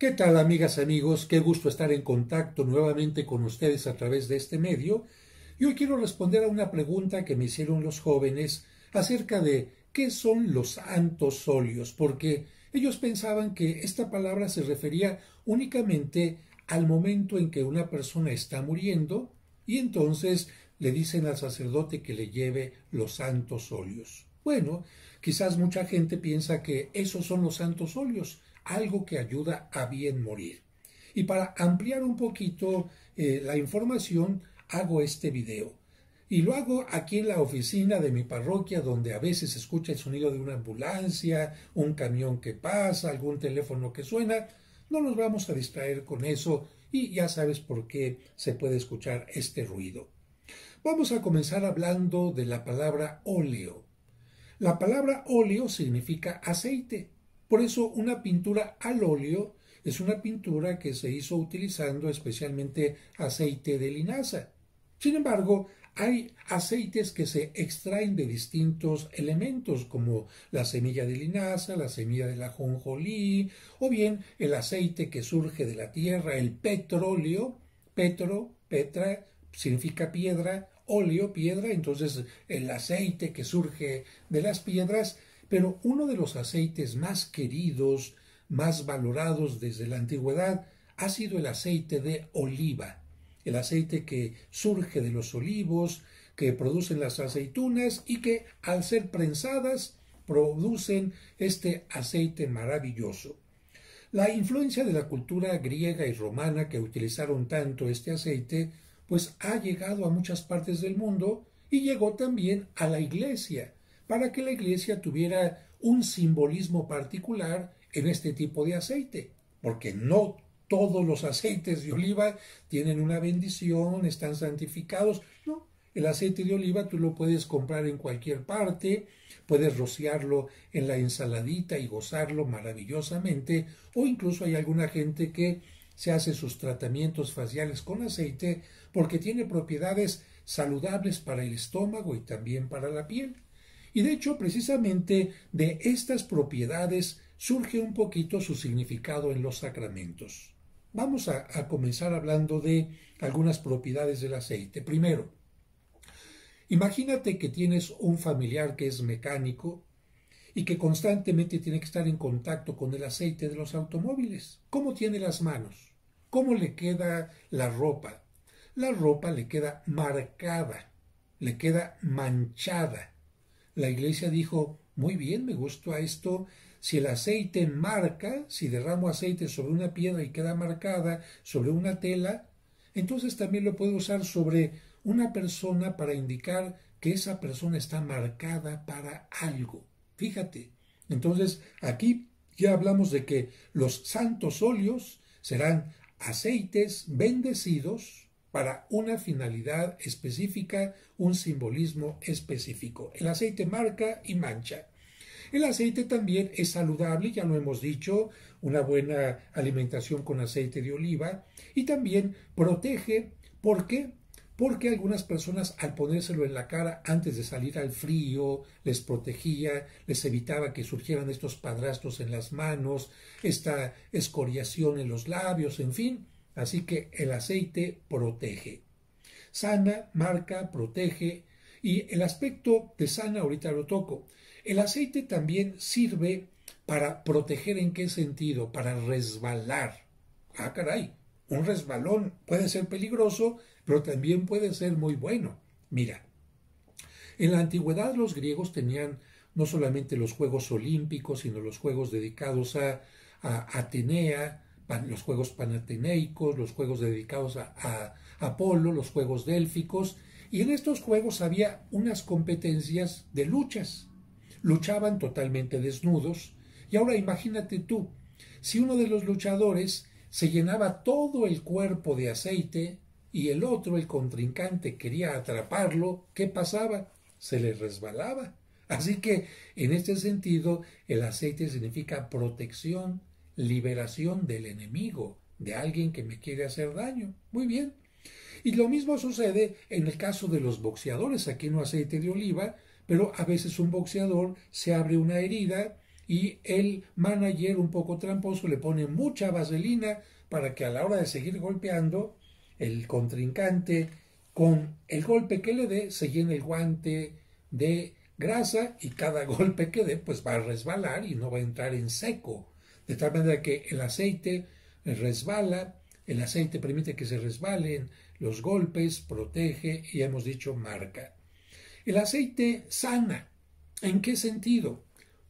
¿Qué tal amigas, amigos? Qué gusto estar en contacto nuevamente con ustedes a través de este medio. Y hoy quiero responder a una pregunta que me hicieron los jóvenes acerca de qué son los santos óleos, porque ellos pensaban que esta palabra se refería únicamente al momento en que una persona está muriendo y entonces le dicen al sacerdote que le lleve los santos óleos. Bueno, quizás mucha gente piensa que esos son los santos óleos, algo que ayuda a bien morir. Y para ampliar un poquito eh, la información, hago este video. Y lo hago aquí en la oficina de mi parroquia, donde a veces se escucha el sonido de una ambulancia, un camión que pasa, algún teléfono que suena. No nos vamos a distraer con eso y ya sabes por qué se puede escuchar este ruido. Vamos a comenzar hablando de la palabra óleo. La palabra óleo significa aceite por eso una pintura al óleo es una pintura que se hizo utilizando especialmente aceite de linaza. Sin embargo, hay aceites que se extraen de distintos elementos como la semilla de linaza, la semilla de la jonjolí, o bien el aceite que surge de la tierra, el petróleo, petro, petra, significa piedra, óleo, piedra, entonces el aceite que surge de las piedras pero uno de los aceites más queridos, más valorados desde la antigüedad, ha sido el aceite de oliva, el aceite que surge de los olivos, que producen las aceitunas y que al ser prensadas producen este aceite maravilloso. La influencia de la cultura griega y romana que utilizaron tanto este aceite, pues ha llegado a muchas partes del mundo y llegó también a la iglesia, para que la iglesia tuviera un simbolismo particular en este tipo de aceite, porque no todos los aceites de oliva tienen una bendición, están santificados, no. El aceite de oliva tú lo puedes comprar en cualquier parte, puedes rociarlo en la ensaladita y gozarlo maravillosamente, o incluso hay alguna gente que se hace sus tratamientos faciales con aceite porque tiene propiedades saludables para el estómago y también para la piel. Y de hecho, precisamente de estas propiedades surge un poquito su significado en los sacramentos. Vamos a, comenzar hablando de algunas propiedades del aceite. Primero, imagínate que tienes un familiar que es mecánico y que constantemente tiene que estar en contacto con el aceite de los automóviles. ¿Cómo tiene las manos? ¿Cómo le queda la ropa? La ropa le queda marcada, le queda manchada. La iglesia dijo, muy bien, me a esto. Si el aceite marca, si derramo aceite sobre una piedra y queda marcada sobre una tela, entonces también lo puedo usar sobre una persona para indicar que esa persona está marcada para algo. Fíjate. Entonces, aquí ya hablamos de que los santos óleos serán aceites bendecidos para una finalidad específica, un simbolismo específico. El aceite marca y mancha. El aceite también es saludable, ya lo hemos dicho, una buena alimentación con aceite de oliva y también protege. ¿Por qué? Porque algunas personas al ponérselo en la cara antes de salir al frío les protegía, les evitaba que surgieran estos padrastros en las manos, esta escoriación en los labios, en fin. Así que el aceite protege. Sana, marca, protege. Y el aspecto de sana ahorita lo toco. El aceite también sirve para proteger en qué sentido? Para resbalar. Ah, caray. Un resbalón puede ser peligroso, pero también puede ser muy bueno. Mira, en la antigüedad los griegos tenían no solamente los Juegos Olímpicos, sino los Juegos dedicados a, a Atenea, los Juegos Panateneicos, los Juegos dedicados a, a Apolo, los Juegos Délficos, y en estos Juegos había unas competencias de luchas. Luchaban totalmente desnudos, y ahora imagínate tú, si uno de los luchadores se llenaba todo el cuerpo de aceite y el otro, el contrincante, quería atraparlo, ¿qué pasaba? Se le resbalaba. Así que, en este sentido, el aceite significa protección, liberación del enemigo, de alguien que me quiere hacer daño. Muy bien. Y lo mismo sucede en el caso de los boxeadores. Aquí no aceite de oliva, pero a veces un boxeador se abre una herida y el manager un poco tramposo le pone mucha vaselina para que a la hora de seguir golpeando el contrincante con el golpe que le dé se llene el guante de grasa y cada golpe que dé pues va a resbalar y no va a entrar en seco de tal manera que el aceite resbala, el aceite permite que se resbalen los golpes, protege y hemos dicho marca. El aceite sana. ¿En qué sentido?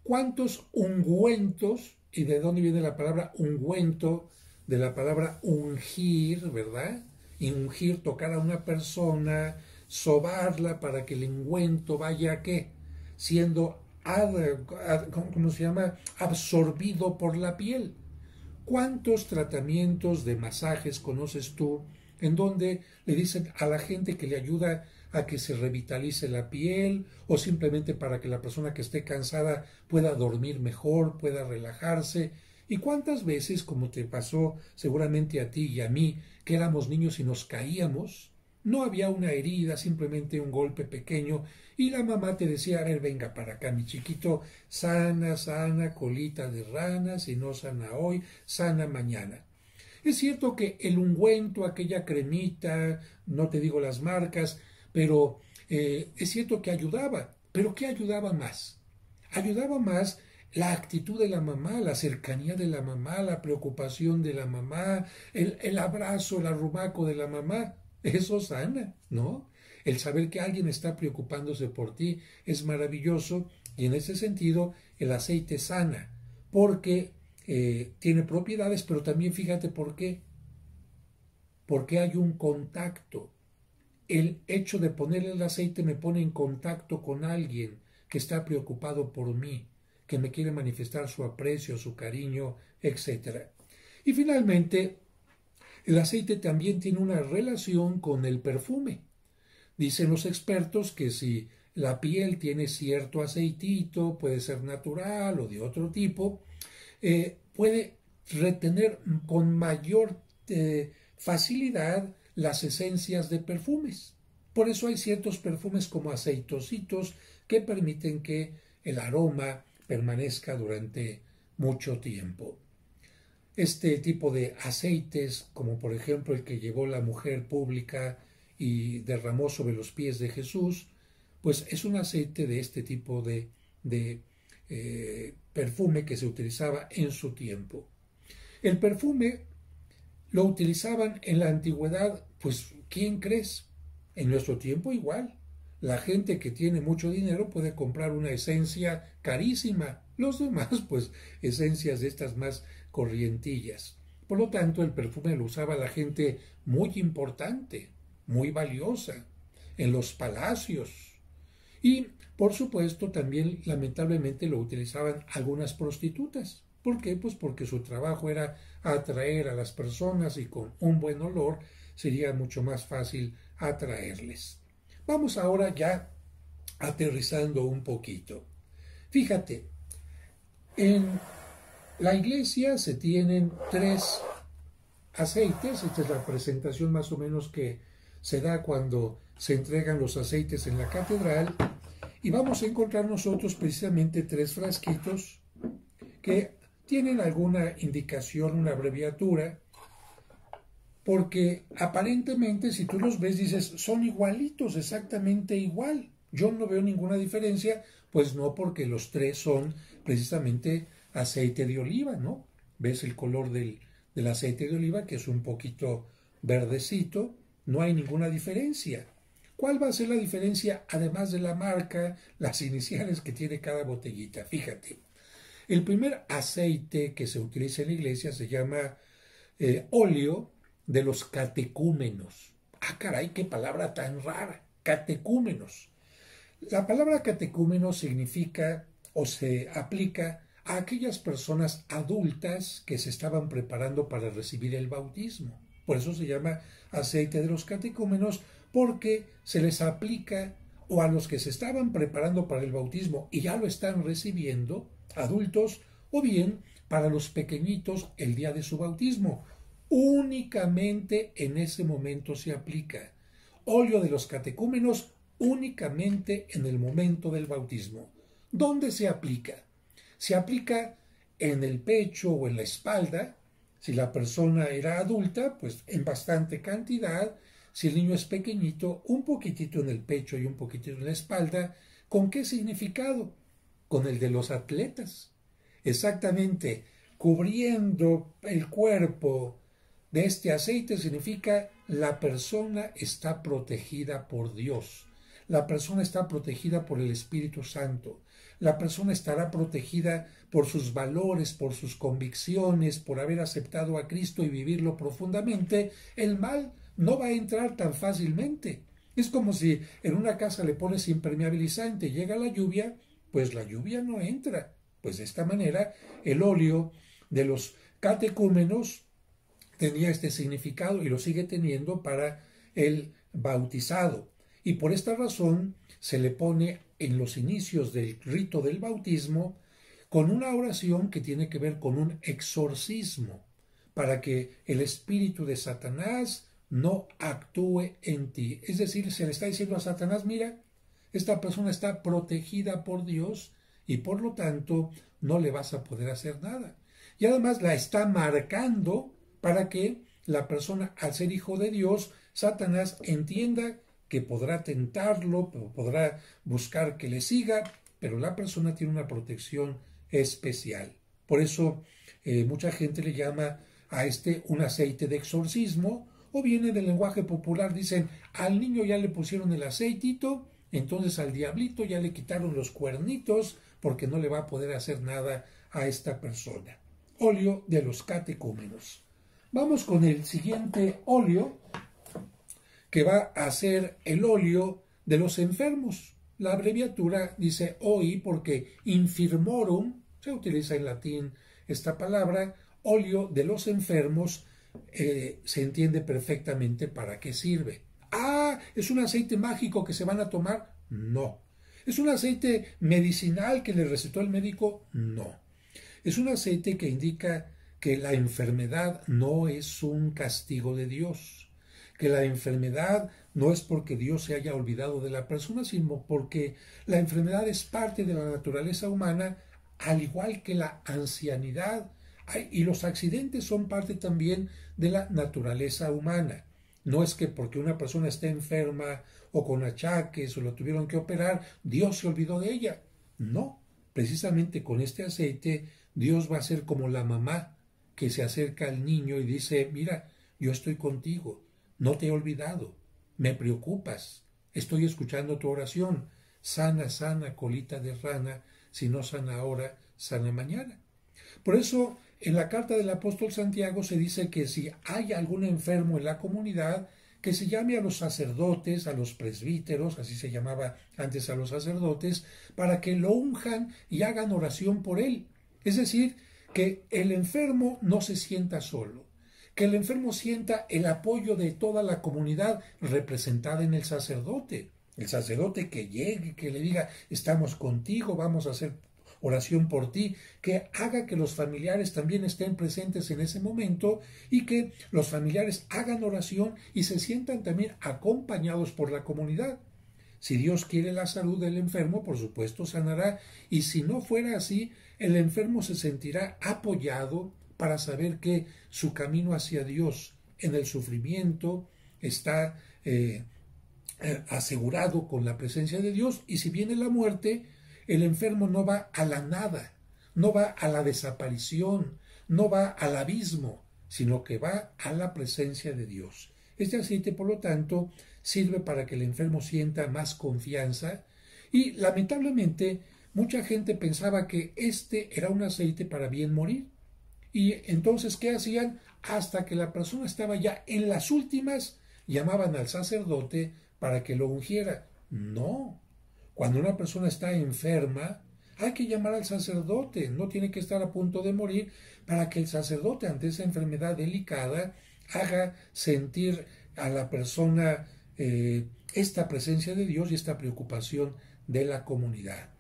¿Cuántos ungüentos, y de dónde viene la palabra ungüento, de la palabra ungir, ¿verdad? ungir, tocar a una persona, sobarla para que el ungüento vaya, a ¿qué? Siendo se llama? absorbido por la piel. ¿Cuántos tratamientos de masajes conoces tú en donde le dicen a la gente que le ayuda a que se revitalice la piel o simplemente para que la persona que esté cansada pueda dormir mejor, pueda relajarse? ¿Y cuántas veces, como te pasó seguramente a ti y a mí, que éramos niños y nos caíamos no había una herida, simplemente un golpe pequeño, y la mamá te decía, a ver, venga para acá, mi chiquito, sana, sana, colita de rana, si no sana hoy, sana mañana. Es cierto que el ungüento, aquella cremita, no te digo las marcas, pero eh, es cierto que ayudaba, pero ¿qué ayudaba más? Ayudaba más la actitud de la mamá, la cercanía de la mamá, la preocupación de la mamá, el, el abrazo, el arrumaco de la mamá. Eso sana, ¿no? El saber que alguien está preocupándose por ti es maravilloso y en ese sentido el aceite sana porque eh, tiene propiedades, pero también fíjate por qué. Porque hay un contacto. El hecho de ponerle el aceite me pone en contacto con alguien que está preocupado por mí, que me quiere manifestar su aprecio, su cariño, etc. Y finalmente, el aceite también tiene una relación con el perfume. Dicen los expertos que si la piel tiene cierto aceitito, puede ser natural o de otro tipo, eh, puede retener con mayor eh, facilidad las esencias de perfumes. Por eso hay ciertos perfumes como aceitositos que permiten que el aroma permanezca durante mucho tiempo este tipo de aceites, como por ejemplo el que llevó la mujer pública y derramó sobre los pies de Jesús, pues es un aceite de este tipo de, eh, perfume que se utilizaba en su tiempo. El perfume lo utilizaban en la antigüedad, pues ¿quién crees? En nuestro tiempo igual. La gente que tiene mucho dinero puede comprar una esencia carísima, los demás pues esencias de estas más corrientillas. Por lo tanto, el perfume lo usaba la gente muy importante, muy valiosa, en los palacios. Y, por supuesto, también lamentablemente lo utilizaban algunas prostitutas. ¿Por qué? Pues porque su trabajo era atraer a las personas y con un buen olor sería mucho más fácil atraerles. Vamos ahora ya aterrizando un poquito. Fíjate, en la iglesia se tienen tres aceites, esta es la presentación más o menos que se da cuando se entregan los aceites en la catedral, y vamos a encontrar nosotros precisamente tres frasquitos que tienen alguna indicación, una abreviatura, porque aparentemente si tú los ves dices, son igualitos, exactamente igual. Yo no veo ninguna diferencia, pues no, porque los tres son precisamente aceite de oliva, ¿no? Ves el color del, aceite de oliva, que es un poquito verdecito, no hay ninguna diferencia. ¿Cuál va a ser la diferencia además de la marca, las iniciales que tiene cada botellita? Fíjate, el primer aceite que se utiliza en la iglesia se llama eh, óleo de los catecúmenos. Ah, caray, qué palabra tan rara, catecúmenos. La palabra catecúmeno significa o se aplica a aquellas personas adultas que se estaban preparando para recibir el bautismo. Por eso se llama aceite de los catecúmenos, porque se les aplica o a los que se estaban preparando para el bautismo y ya lo están recibiendo, adultos, o bien para los pequeñitos el día de su bautismo, únicamente en ese momento se aplica. Óleo de los catecúmenos únicamente en el momento del bautismo. ¿Dónde se aplica? Se aplica en el pecho o en la espalda, si la persona era adulta, pues en bastante cantidad, si el niño es pequeñito, un poquitito en el pecho y un poquitito en la espalda, ¿con qué significado? Con el de los atletas. Exactamente, cubriendo el cuerpo de este aceite significa la persona está protegida por Dios, la persona está protegida por el Espíritu Santo, la persona estará protegida por sus valores, por sus convicciones, por haber aceptado a Cristo y vivirlo profundamente, el mal no va a entrar tan fácilmente. Es como si en una casa le pones impermeabilizante, llega la lluvia, pues la lluvia no entra. Pues de esta manera el óleo de los catecúmenos tenía este significado y lo sigue teniendo para el bautizado. Y por esta razón se le pone en los inicios del rito del bautismo con una oración que tiene que ver con un exorcismo, para que el espíritu de Satanás no actúe en ti. Es decir, se le está diciendo a Satanás, mira, esta persona está protegida por Dios y por lo tanto no le vas a poder hacer nada. Y además la está marcando para que la persona, al ser hijo de Dios, Satanás entienda que podrá tentarlo, podrá buscar que le siga, pero la persona tiene una protección especial. Por eso eh, mucha gente le llama a este un aceite de exorcismo, o viene del lenguaje popular, dicen, al niño ya le pusieron el aceitito, entonces al diablito ya le quitaron los cuernitos, porque no le va a poder hacer nada a esta persona. Óleo de los catecúmenos. Vamos con el siguiente óleo, que va a ser el óleo de los enfermos. La abreviatura dice OI porque infirmorum, se utiliza en latín esta palabra, óleo de los enfermos, eh, se entiende perfectamente para qué sirve. Ah, es un aceite mágico que se van a tomar. No. ¿Es un aceite medicinal que le recetó el médico? No. Es un aceite que indica que la enfermedad no es un castigo de Dios, que la enfermedad no es porque Dios se haya olvidado de la persona, sino porque la enfermedad es parte de la naturaleza humana, al igual que la ancianidad y los accidentes son parte también de la naturaleza humana. No es que porque una persona esté enferma o con achaques o lo tuvieron que operar, Dios se olvidó de ella. No, precisamente con este aceite Dios va a ser como la mamá que se acerca al niño y dice, mira, yo estoy contigo, no te he olvidado, me preocupas, estoy escuchando tu oración, sana, sana, colita de rana, si no sana ahora, sana mañana. Por eso, en la carta del apóstol Santiago se dice que si hay algún enfermo en la comunidad, que se llame a los sacerdotes, a los presbíteros, así se llamaba antes a los sacerdotes, para que lo unjan y hagan oración por él. Es decir, que el enfermo no se sienta solo, que el enfermo sienta el apoyo de toda la comunidad representada en el sacerdote. El sacerdote que llegue, que le diga, estamos contigo, vamos a hacer oración por ti, que haga que los familiares también estén presentes en ese momento y que los familiares hagan oración y se sientan también acompañados por la comunidad. Si Dios quiere la salud del enfermo, por supuesto sanará, y si no fuera así, el enfermo se sentirá apoyado para saber que su camino hacia Dios en el sufrimiento está eh, eh, asegurado con la presencia de Dios y si viene la muerte, el enfermo no va a la nada, no va a la desaparición, no va al abismo, sino que va a la presencia de Dios. Este aceite, por lo tanto, sirve para que el enfermo sienta más confianza y lamentablemente mucha gente pensaba que este era un aceite para bien morir. Y entonces, ¿qué hacían? Hasta que la persona estaba ya en las últimas, llamaban al sacerdote para que lo ungiera. No. Cuando una persona está enferma, hay que llamar al sacerdote, no tiene que estar a punto de morir, para que el sacerdote ante esa enfermedad delicada haga sentir a la persona eh, esta presencia de Dios y esta preocupación de la comunidad.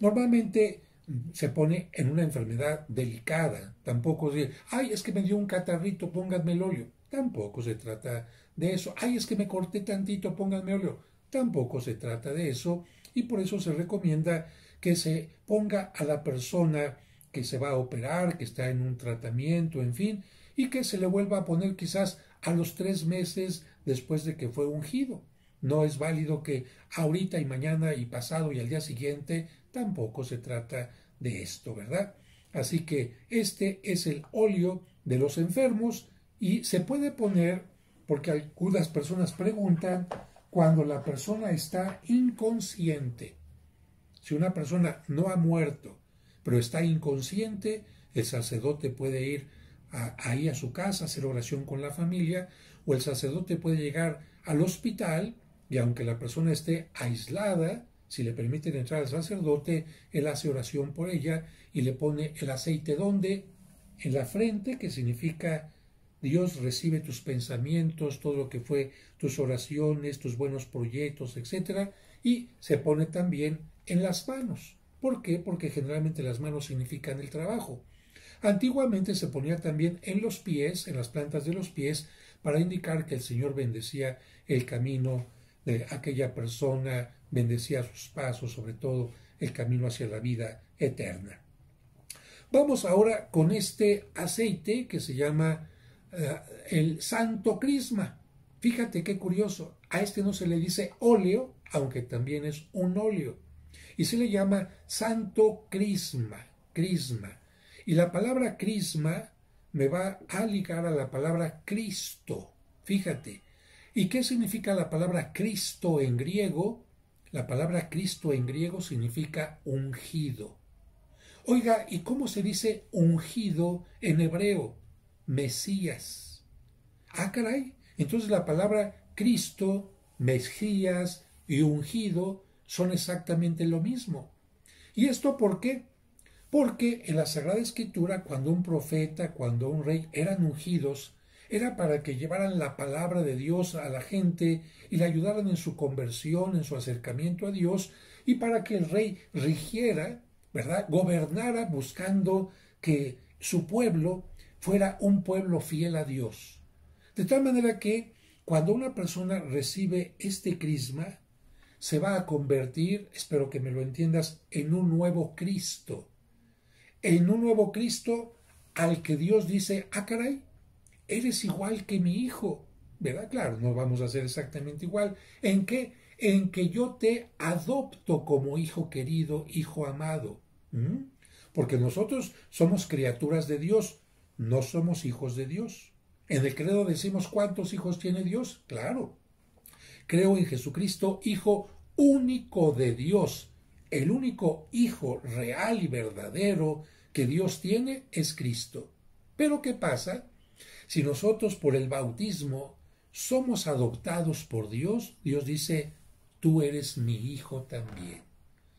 Normalmente mm, se pone en una enfermedad delicada. Tampoco es ay, es que me dio un catarrito, pónganme el óleo. Tampoco se trata de eso. Ay, es que me corté tantito, pónganme óleo. Tampoco se trata de eso. Y por eso se recomienda que se ponga a la persona que se va a operar, que está en un tratamiento, en fin, y que se le vuelva a poner quizás a los tres meses después de que fue ungido. No es válido que ahorita y mañana y pasado y al día siguiente tampoco se trata de esto, ¿verdad? Así que este es el óleo de los enfermos y se puede poner, porque algunas personas preguntan, cuando la persona está inconsciente. Si una persona no ha muerto, pero está inconsciente, el sacerdote puede ir ahí a su casa, hacer oración con la familia, o el sacerdote puede llegar al hospital y aunque la persona esté aislada, si le permiten entrar al sacerdote, él hace oración por ella y le pone el aceite donde? En la frente, que significa Dios recibe tus pensamientos, todo lo que fue tus oraciones, tus buenos proyectos, etc. Y se pone también en las manos. ¿Por qué? Porque generalmente las manos significan el trabajo. Antiguamente se ponía también en los pies, en las plantas de los pies, para indicar que el Señor bendecía el camino de aquella persona, bendecía sus pasos, sobre todo el camino hacia la vida eterna. Vamos ahora con este aceite que se llama eh, el Santo Crisma. Fíjate qué curioso, a este no se le dice óleo, aunque también es un óleo, y se le llama Santo Crisma, Crisma. Y la palabra Crisma me va a ligar a la palabra Cristo, fíjate. ¿Y qué significa la palabra Cristo en griego? La palabra Cristo en griego significa ungido. Oiga, ¿y cómo se dice ungido en hebreo? Mesías. Ah, caray. Entonces la palabra Cristo, Mesías y ungido son exactamente lo mismo. ¿Y esto por qué? Porque en la Sagrada Escritura, cuando un profeta, cuando un rey eran ungidos, era para que llevaran la palabra de Dios a la gente y la ayudaran en su conversión, en su acercamiento a Dios, y para que el rey rigiera, ¿verdad? Gobernara buscando que su pueblo fuera un pueblo fiel a Dios. De tal manera que cuando una persona recibe este crisma, se va a convertir, espero que me lo entiendas, en un nuevo Cristo. En un nuevo Cristo al que Dios dice, ah, eres igual que mi hijo, ¿verdad? Claro, no vamos a ser exactamente igual. ¿En qué? En que yo te adopto como hijo querido, hijo amado. ¿Mm? Porque nosotros somos criaturas de Dios, no somos hijos de Dios. En el credo decimos cuántos hijos tiene Dios, claro. Creo en Jesucristo, Hijo único de Dios. El único Hijo real y verdadero que Dios tiene es Cristo. Pero ¿qué pasa? Si nosotros por el bautismo somos adoptados por Dios, Dios dice, tú eres mi hijo también.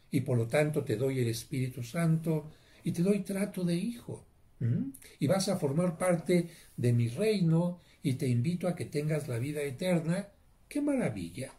Y por lo tanto te doy el Espíritu Santo y te doy trato de hijo. Y vas a formar parte de mi reino y te invito a que tengas la vida eterna. ¡Qué maravilla!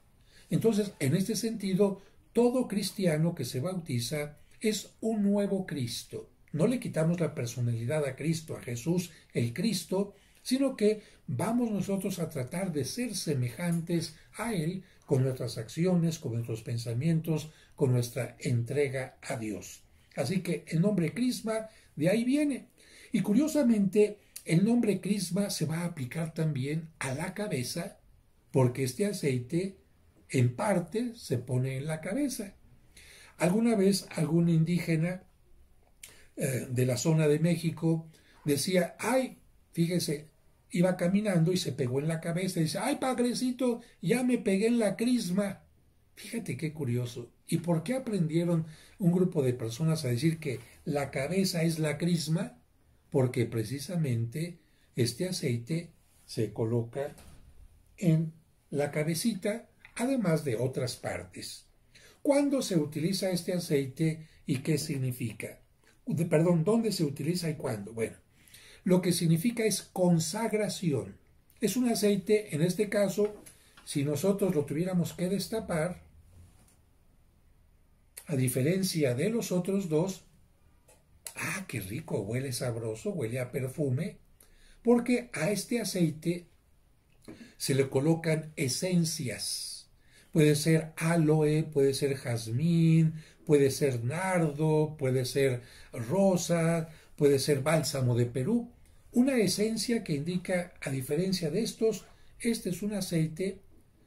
Entonces, en este sentido, todo cristiano que se bautiza es un nuevo Cristo. No le quitamos la personalidad a Cristo, a Jesús, el Cristo, sino que vamos nosotros a tratar de ser semejantes a Él con nuestras acciones, con nuestros pensamientos, con nuestra entrega a Dios. Así que el nombre Crisma de ahí viene. Y curiosamente, el nombre Crisma se va a aplicar también a la cabeza, porque este aceite en parte se pone en la cabeza. Alguna vez algún indígena eh, de la zona de México decía, ay, Fíjese, iba caminando y se pegó en la cabeza y dice, ay padrecito, ya me pegué en la crisma. Fíjate qué curioso. ¿Y por qué aprendieron un grupo de personas a decir que la cabeza es la crisma? Porque precisamente este aceite se coloca en la cabecita, además de otras partes. ¿Cuándo se utiliza este aceite y qué significa? Perdón, ¿dónde se utiliza y cuándo? Bueno, lo que significa es consagración. Es un aceite, en este caso, si nosotros lo tuviéramos que destapar, a diferencia de los otros dos, ah, qué rico, huele sabroso, huele a perfume, porque a este aceite se le colocan esencias. Puede ser aloe, puede ser jazmín, puede ser nardo, puede ser rosa, puede ser bálsamo de Perú. Una esencia que indica, a diferencia de estos, este es un aceite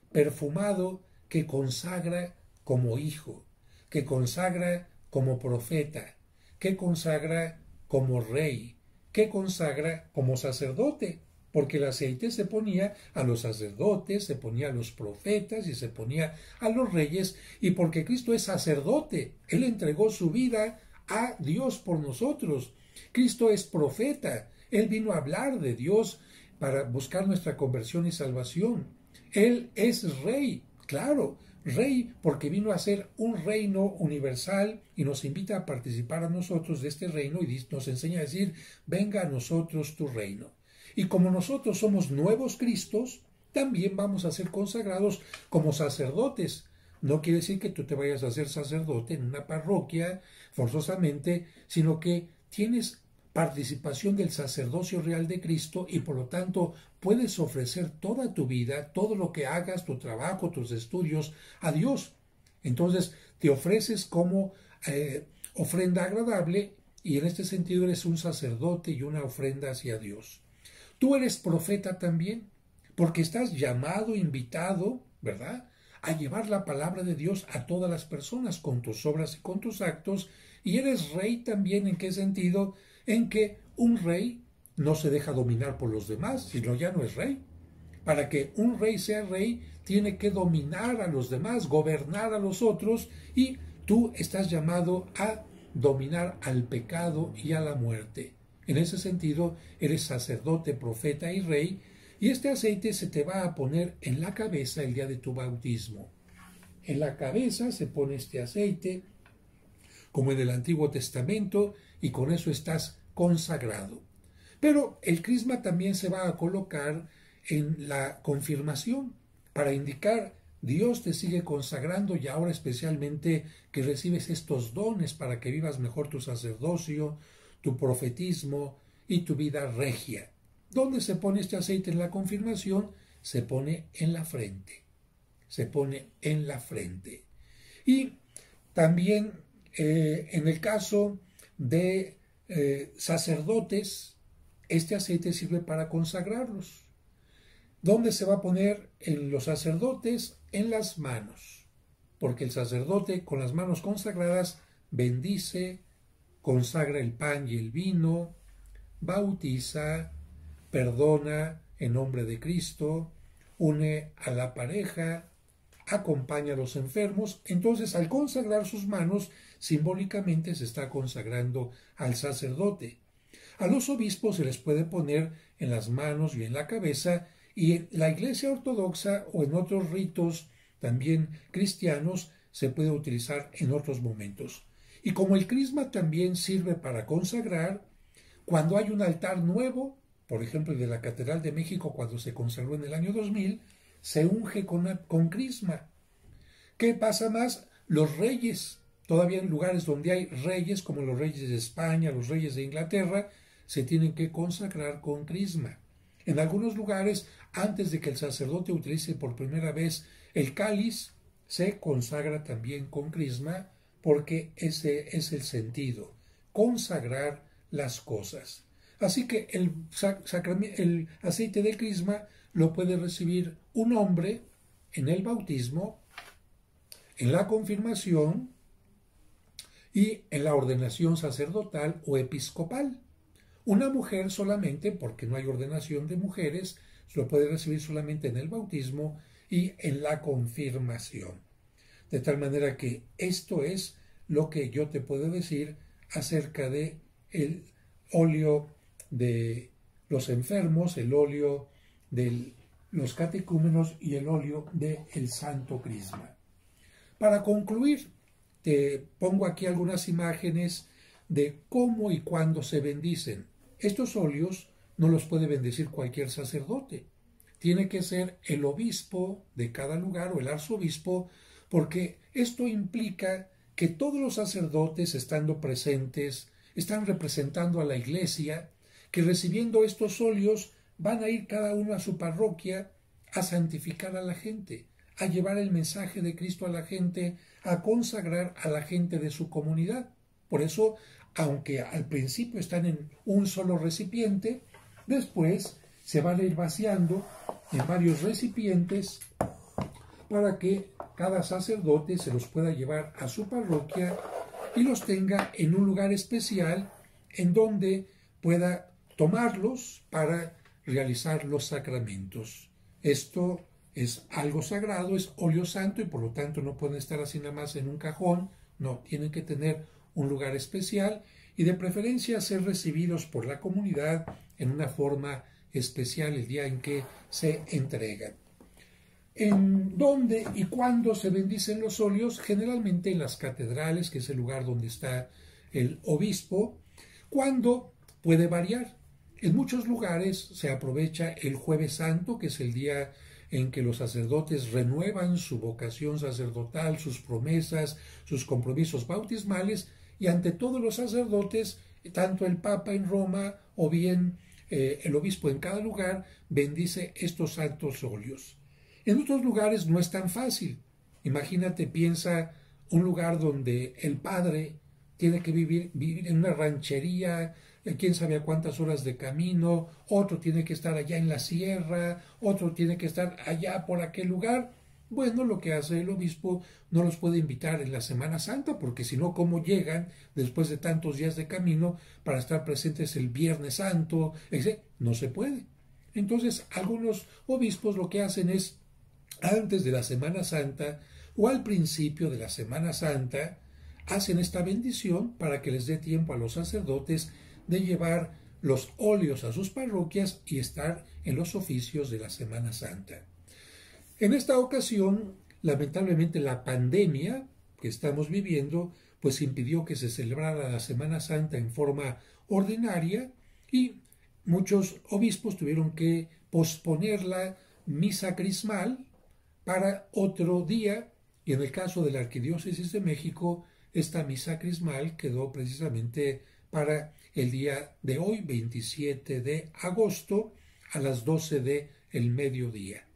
perfumado que consagra como hijo, que consagra como profeta, que consagra como rey, que consagra como sacerdote, porque el aceite se ponía a los sacerdotes, se ponía a los profetas y se ponía a los reyes, y porque Cristo es sacerdote, Él entregó su vida a Dios por nosotros. Cristo es profeta, él vino a hablar de Dios para buscar nuestra conversión y salvación. Él es rey, claro, rey porque vino a ser un reino universal y nos invita a participar a nosotros de este reino y nos enseña a decir, venga a nosotros tu reino. Y como nosotros somos nuevos Cristos, también vamos a ser consagrados como sacerdotes. No quiere decir que tú te vayas a hacer sacerdote en una parroquia forzosamente, sino que tienes participación del sacerdocio real de Cristo y por lo tanto puedes ofrecer toda tu vida, todo lo que hagas, tu trabajo, tus estudios a Dios. Entonces te ofreces como eh, ofrenda agradable y en este sentido eres un sacerdote y una ofrenda hacia Dios. Tú eres profeta también porque estás llamado, invitado, ¿verdad? a llevar la palabra de Dios a todas las personas con tus obras y con tus actos, y eres rey también en qué sentido, en que un rey no se deja dominar por los demás, sino ya no es rey. Para que un rey sea rey, tiene que dominar a los demás, gobernar a los otros, y tú estás llamado a dominar al pecado y a la muerte. En ese sentido, eres sacerdote, profeta y rey, y este aceite se te va a poner en la cabeza el día de tu bautismo. En la cabeza se pone este aceite, como en el Antiguo Testamento, y con eso estás consagrado. Pero el crisma también se va a colocar en la confirmación para indicar Dios te sigue consagrando y ahora especialmente que recibes estos dones para que vivas mejor tu sacerdocio, tu profetismo y tu vida regia. ¿Dónde se pone este aceite en la confirmación? Se pone en la frente. Se pone en la frente. Y también eh, en el caso de eh, sacerdotes, este aceite sirve para consagrarlos. ¿Dónde se va a poner en los sacerdotes? En las manos, porque el sacerdote con las manos consagradas bendice, consagra el pan y el vino, bautiza, perdona en nombre de Cristo, une a la pareja, acompaña a los enfermos. Entonces, al consagrar sus manos, simbólicamente se está consagrando al sacerdote. A los obispos se les puede poner en las manos y en la cabeza, y la Iglesia Ortodoxa o en otros ritos también cristianos se puede utilizar en otros momentos. Y como el crisma también sirve para consagrar, cuando hay un altar nuevo, por ejemplo el de la Catedral de México cuando se consagró en el año 2000, se unge con, crisma. ¿Qué pasa más? Los reyes, todavía en lugares donde hay reyes, como los reyes de España, los reyes de Inglaterra, se tienen que consagrar con crisma. En algunos lugares, antes de que el sacerdote utilice por primera vez el cáliz, se consagra también con crisma, porque ese es el sentido, consagrar las cosas. Así que el, aceite de crisma lo puede recibir un hombre en el bautismo, en la confirmación y en la ordenación sacerdotal o episcopal. Una mujer solamente, porque no hay ordenación de mujeres, lo puede recibir solamente en el bautismo y en la confirmación. De tal manera que esto es lo que yo te puedo decir acerca de el óleo de los enfermos, el óleo de los catecúmenos y el óleo del el Santo Crisma. Para concluir, te pongo aquí algunas imágenes de cómo y cuándo se bendicen. Estos óleos no los puede bendecir cualquier sacerdote. Tiene que ser el obispo de cada lugar o el arzobispo, porque esto implica que todos los sacerdotes estando presentes están representando a la iglesia que recibiendo estos óleos van a ir cada uno a su parroquia a santificar a la gente, a llevar el mensaje de Cristo a la gente, a consagrar a la gente de su comunidad. Por eso, aunque al principio están en un solo recipiente, después se van a ir vaciando en varios recipientes para que cada sacerdote se los pueda llevar a su parroquia y los tenga en un lugar especial en donde pueda tomarlos para realizar los sacramentos. Esto es algo sagrado, es óleo santo y por lo tanto no pueden estar así nada más en un cajón, no, tienen que tener un lugar especial y de preferencia ser recibidos por la comunidad en una forma especial el día en que se entregan. ¿En dónde y cuándo se bendicen los óleos? Generalmente en las catedrales, que es el lugar donde está el obispo. ¿Cuándo? Puede variar. En muchos lugares se aprovecha el jueves santo, que es el día en que los sacerdotes renuevan su vocación sacerdotal, sus promesas, sus compromisos bautismales, y ante todos los sacerdotes, tanto el Papa en Roma o bien eh, el obispo en cada lugar, bendice estos santos óleos. En otros lugares no es tan fácil. Imagínate, piensa un lugar donde el padre tiene que vivir, vivir en una ranchería, quién sabe a cuántas horas de camino, otro tiene que estar allá en la sierra, otro tiene que estar allá por aquel lugar. Bueno, lo que hace el obispo no los puede invitar en la Semana Santa, porque si no, ¿cómo llegan después de tantos días de camino para estar presentes el Viernes Santo? No se puede. Entonces, algunos obispos lo que hacen es, antes de la Semana Santa o al principio de la Semana Santa, hacen esta bendición para que les dé tiempo a los sacerdotes de llevar los óleos a sus parroquias y estar en los oficios de la Semana Santa. En esta ocasión, lamentablemente la pandemia que estamos viviendo, pues impidió que se celebrara la Semana Santa en forma ordinaria y muchos obispos tuvieron que posponer la misa crismal para otro día y en el caso de la Arquidiócesis de México, esta misa crismal quedó precisamente para el día de hoy, 27 de agosto, a las 12 de el mediodía.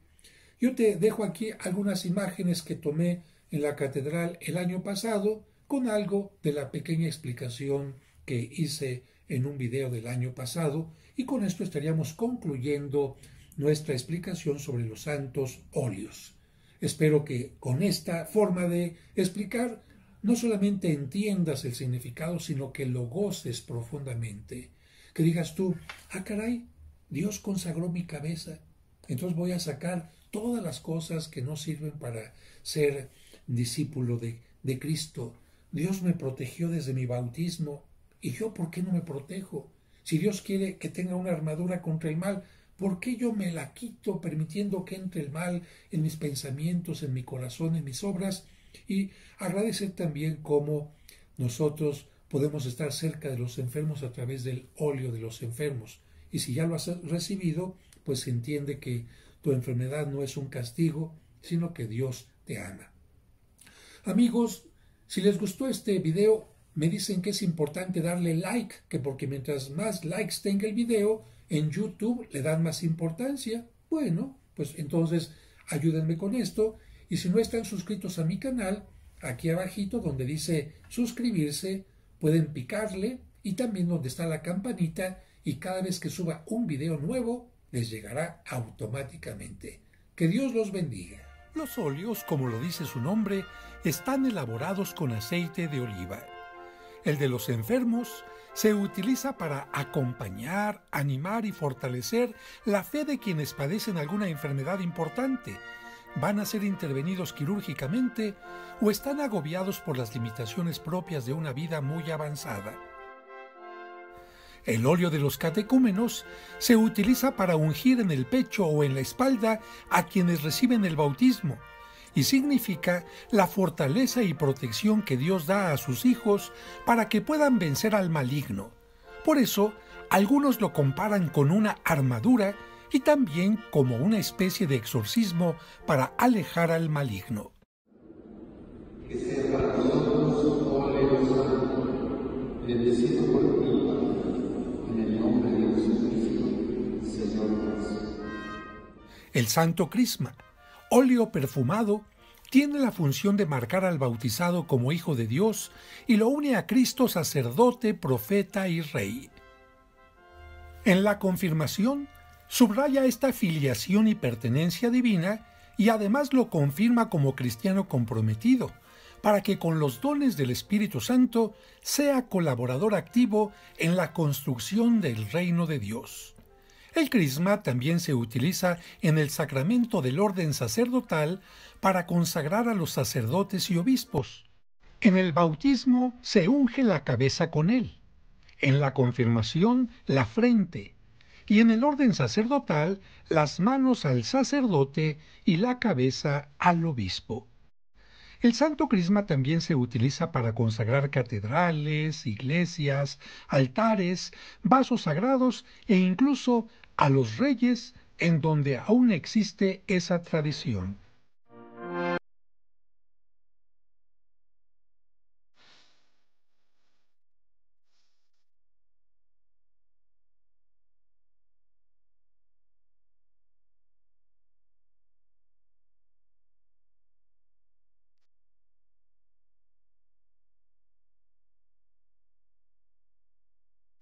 Yo te dejo aquí algunas imágenes que tomé en la catedral el año pasado con algo de la pequeña explicación que hice en un video del año pasado y con esto estaríamos concluyendo nuestra explicación sobre los santos óleos. Espero que con esta forma de explicar no solamente entiendas el significado, sino que lo goces profundamente. Que digas tú, ah, caray, Dios consagró mi cabeza, entonces voy a sacar todas las cosas que no sirven para ser discípulo de, de Cristo. Dios me protegió desde mi bautismo, ¿y yo por qué no me protejo? Si Dios quiere que tenga una armadura contra el mal, ¿Por qué yo me la quito permitiendo que entre el mal en mis pensamientos, en mi corazón, en mis obras? Y agradecer también cómo nosotros podemos estar cerca de los enfermos a través del óleo de los enfermos. Y si ya lo has recibido, pues se entiende que tu enfermedad no es un castigo, sino que Dios te ama. Amigos, si les gustó este video, me dicen que es importante darle like, que porque mientras más likes tenga el video, en YouTube le dan más importancia. Bueno, pues entonces ayúdenme con esto y si no están suscritos a mi canal, aquí abajito donde dice suscribirse, pueden picarle y también donde está la campanita y cada vez que suba un video nuevo les llegará automáticamente. Que Dios los bendiga. Los óleos, como lo dice su nombre, están elaborados con aceite de oliva. El de los enfermos se utiliza para acompañar, animar y fortalecer la fe de quienes padecen alguna enfermedad importante van a ser intervenidos quirúrgicamente o están agobiados por las limitaciones propias de una vida muy avanzada. El óleo de los catecúmenos se utiliza para ungir en el pecho o en la espalda a quienes reciben el bautismo y significa la fortaleza y protección que Dios da a sus hijos para que puedan vencer al maligno. Por eso, algunos lo comparan con una armadura y también como una especie de exorcismo para alejar al maligno. El Santo Crisma, óleo perfumado, tiene la función de marcar al bautizado como hijo de Dios y lo une a Cristo sacerdote, profeta y rey. En la confirmación, subraya esta filiación y pertenencia divina y además lo confirma como cristiano comprometido, para que con los dones del Espíritu Santo sea colaborador activo en la construcción del reino de Dios. El crisma también se utiliza en el sacramento del orden sacerdotal para consagrar a los sacerdotes y obispos. En el bautismo se unge la cabeza con él, en la confirmación la frente, y en el orden sacerdotal las manos al sacerdote y la cabeza al obispo. El santo crisma también se utiliza para consagrar catedrales, iglesias, altares, vasos sagrados e incluso a los reyes en donde aún existe esa tradición.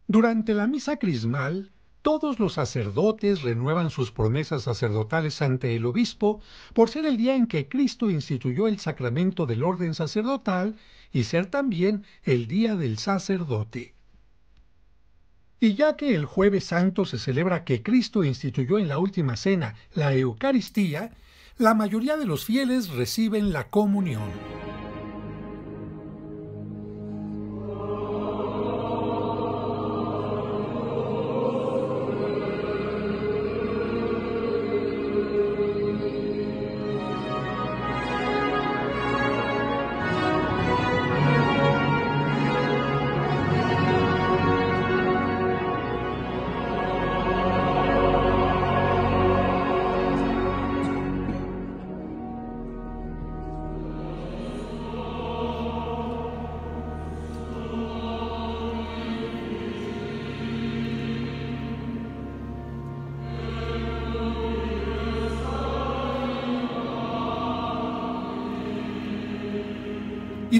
durante la misa crismal todos los sacerdotes renuevan sus promesas sacerdotales ante el obispo por ser el día en que cristo instituyó el sacramento del orden sacerdotal y ser también el día del sacerdote y ya que el jueves santo se celebra que cristo instituyó en la última cena la eucaristía la mayoría de los fieles reciben la comunión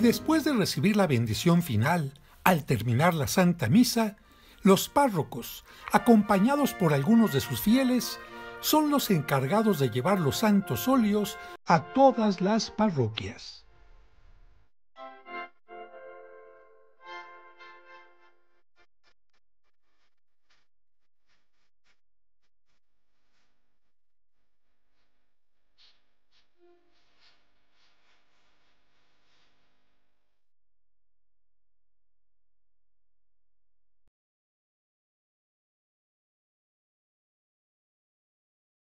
después de recibir la bendición final, al terminar la Santa Misa, los párrocos, acompañados por algunos de sus fieles, son los encargados de llevar los santos óleos a todas las parroquias.